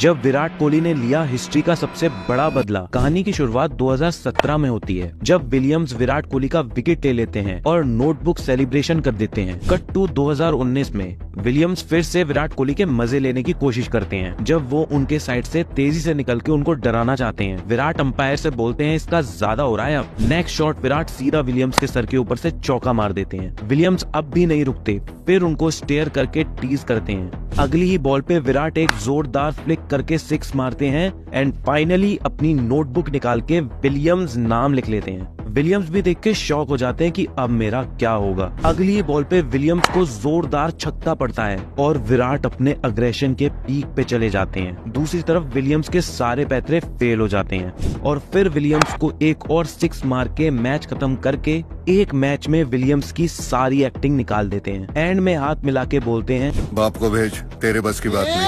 जब विराट कोहली ने लिया हिस्ट्री का सबसे बड़ा बदला कहानी की शुरुआत 2017 में होती है जब विलियम्स विराट कोहली का विकेट ले लेते हैं और नोटबुक सेलिब्रेशन कर देते हैं कट टू 2019 में विलियम्स फिर से विराट कोहली के मजे लेने की कोशिश करते हैं जब वो उनके साइड से तेजी से निकल के उनको डराना चाहते हैं विराट अंपायर से बोलते हैं इसका ज्यादा हो रहा है अब नेक्स्ट शॉट विराट सीधा विलियम्स के सर के ऊपर से चौका मार देते हैं विलियम्स अब भी नहीं रुकते फिर उनको स्टेयर करके टीज करते हैं अगली ही बॉल पे विराट एक जोरदार फ्लिक करके सिक्स मारते हैं एंड फाइनली अपनी नोटबुक निकाल के विलियम्स नाम लिख लेते हैं विलियम्स भी देख के शौक हो जाते हैं कि अब मेरा क्या होगा अगली बॉल पे विलियम्स को जोरदार छक्का पड़ता है और विराट अपने अग्रेशन के पीक पे चले जाते हैं दूसरी तरफ विलियम्स के सारे पैतरे फेल हो जाते हैं और फिर विलियम्स को एक और सिक्स मार के मैच खत्म करके एक मैच में विलियम्स की सारी एक्टिंग निकाल देते हैं एंड में हाथ मिला के बोलते हैं बाप को भेज तेरे बस की बात नहीं